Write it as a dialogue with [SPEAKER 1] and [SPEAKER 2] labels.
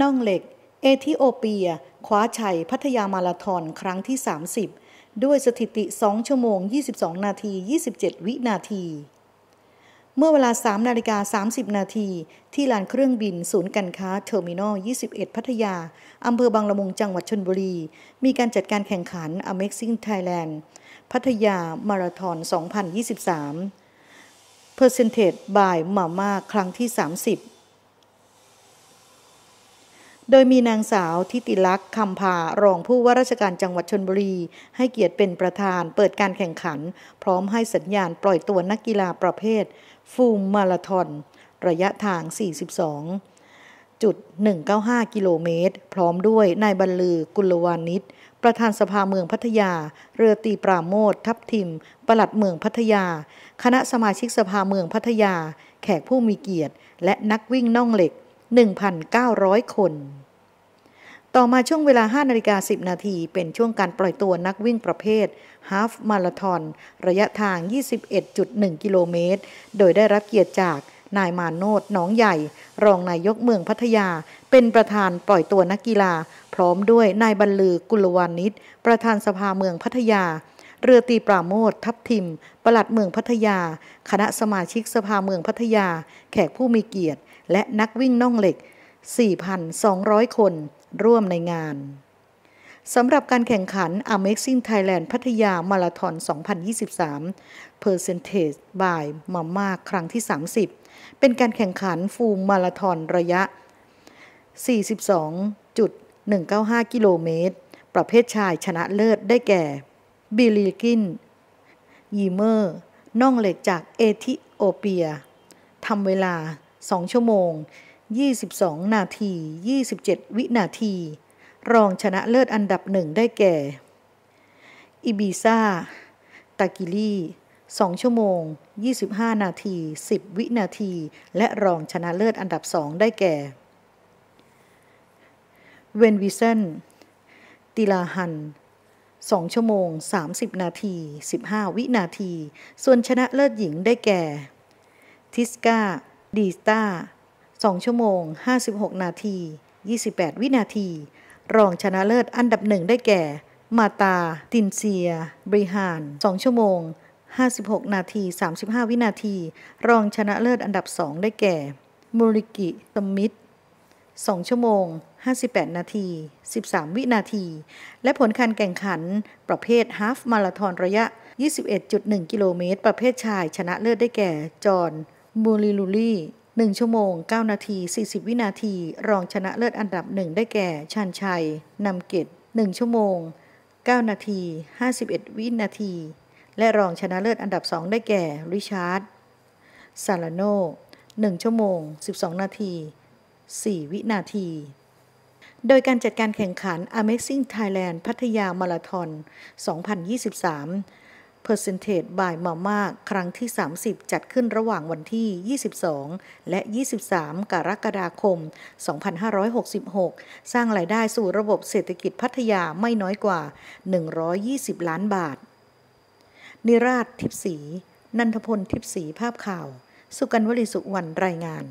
[SPEAKER 1] น่องเหล็กเอธิโอเปียคว้าชัยพัทยามาราธอนครั้งที่ 30 ด้วยสถิติ 2 ชั่วโมง 22 นาที 27 วินาที เมื่อเวลา 3 นาฬิกา 30 นาที ที่ลานเครื่องบิน ศูนย์การค้าเทอร์มินอล 21 พัทยาอำเภอบางละมุงจังหวัดชนบุรี มีการจัดการแข่งขัน Amazing Thailand พัทยามาราธอน2023 Percentage by าม่าครั้งที่ 30โดยมีนางสาว ทิติลักษ์คำภารองผู้ว่าราชการจังหวัดชนบุรี ให้เกียรติเป็นประธานเปิดการแข่งขัน พร้อมให้สัญญาณปล่อยตัวนักกีฬาประเภท ฟูมมาราทอนระยะทาง 42.195 กิโลเมตร พร้อมด้วยนายบรรลือกุลวานิชประธานสภาเมืองพัทยา เรือตีปราโมททับทิม ปลัดเมืองพัทยา คณะสมาชิกสภาเมืองพัทยา แขกผู้มีเกียรติ และนักวิ่งน่องเหล็ก1,900 คน ต่อมาช่วงเวลา5นาฬิกา10 นาทีเป็นช่วงการปล่อยตัวนักวิ่งประเภทฮาฟมาราทอนระยะทาง 21.1กิโลเมตร โดยได้รับเกียรติจากนายมาโนดน้องใหญ่ รองนายกเมืองพัทยา เป็นประธานปล่อยตัวนักกีฬา พร้อมด้วยนายบรรลือกุลวานิชประธานสภาเมืองพัทยาเรือตีปราโมท ทัพทิมปลัดเมืองพัทยา คณะสมาชิกสภาเมืองพัทยา แขกผู้มีเกียรติ และนักวิ่งน่องเหล็ก 4,200 คน ร่วมในงาน สำหรับการแข่งขัน Amazing Thailand พัทยา มาราทอน2023 Percentage by มาม a าครั้งที่ 30 เป็นการแข่งขันฟูลมาราทอนระยะ 42.195 กิโลเมตร ประเภทชายชนะเลิศได้แก่บิลิกิน ยีเมอร์น่องเหล็กจากเอธิโอเปียทำเวลา 2 ชั่วโมง 22 นาที 27 วินาที รองชนะเลิศอันดับหนึ่งได้แก่ อิบิซาตากิลี2ชั่วโมง 25 นาที 10 วินาที และรองชนะเลิศอันดับสองได้แก่ เวนวิเซนติลาหัน2ชั่วโมง 30 นาที 15 วินาที ส่วนชนะเลิศหญิงได้แก่ ทิสกาดีสตา2 ชั่วโมง 56 นาที 28 วินาที รองชนะเลิศอันดับหนึ่งได้แก่ มาตาตินเซีย บริหาร2ชั่วโมง 56 นาที 35 วินาที รองชนะเลิศอันดับสองได้แก่ มูริกิสมิธ2ชั่วโมง58 นาที 13 วินาที และผลการแข่งขันประเภทฮาฟมาราทอนระยะ 21.1 กิโลเมตร ประเภทชายชนะเลิศได้แก่ จอห์นมูริลูลี่ 1 ชั่วโมง 9 นาที 40 วินาที รองชนะเลิศอันดับหนึ่งได้แก่ชันชัย นำเกต1ชั่วโมง 9 นาที 51 วินาที และรองชนะเลิศอันดับสองได้แก่ ริชาร์ดซาลาโน1ชั่วโมง 12 นาที4 วินาที โดยการจัดการแข่งขัน Amazing Thailand พัทยามาราทอน 2023 Percentage by Mama ครั้งที่ 30 จัดขึ้นระหว่างวันที่ 22 และ 23 กรกฎาคม 2566 สร้างรายได้สู่ระบบเศรษฐกิจพัทยาไม่น้อยกว่า 120 ล้านบาท นิราช ทิพสีนันทพลทิพสีภาพข่าว สุกันวลีสุวรรณ รายงาน